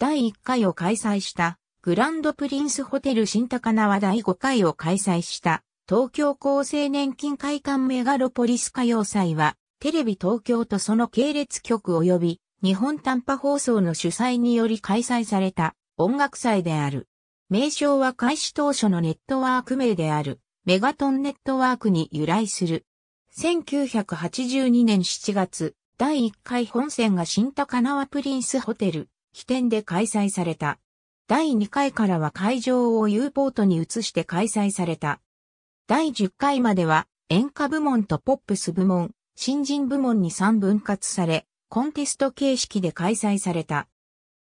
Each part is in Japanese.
第1回を開催したグランドプリンスホテル新高輪第5回を開催した東京厚生年金会館メガロポリス歌謡祭はテレビ東京とその系列局及び日本短波放送の主催により開催された音楽祭である。名称は開始当初のネットワーク名であるメガトンネットワークに由来する。1982年7月、第1回本線が新高輪プリンスホテル起点で開催された。第2回からは会場を U ポートに移して開催された。第10回までは演歌部門とポップス部門、新人部門に3分割され、コンテスト形式で開催された。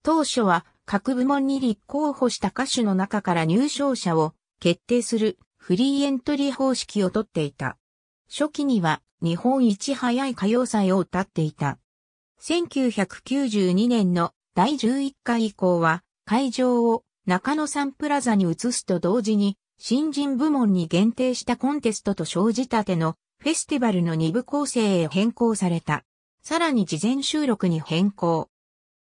当初は各部門に立候補した歌手の中から入賞者を決定するフリーエントリー方式をとっていた。初期には日本一早い歌謡祭を歌っていた。1992年の第11回以降は、会場を中野サンプラザに移すと同時に、新人部門に限定したコンテストと生じたてのフェスティバルの2部構成へ変更された。さらに事前収録に変更。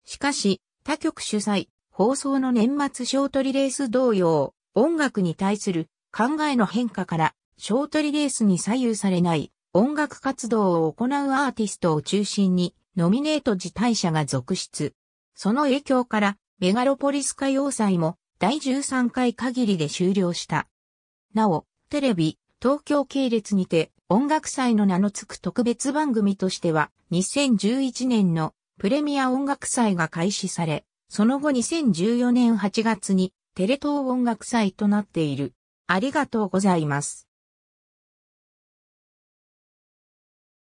しかし、他局主催、放送の年末ショートリレース同様、音楽に対する考えの変化から、ショートリレースに左右されない音楽活動を行うアーティストを中心に、ノミネート自体者が続出。その影響から、メガロポリス歌謡祭も第13回限りで終了した。なお、テレビ、東京系列にて音楽祭の名の付く特別番組としては、2011年のプレミア音楽祭が開始され、その後2014年8月にテレ東音楽祭となっている。ありがとうございます。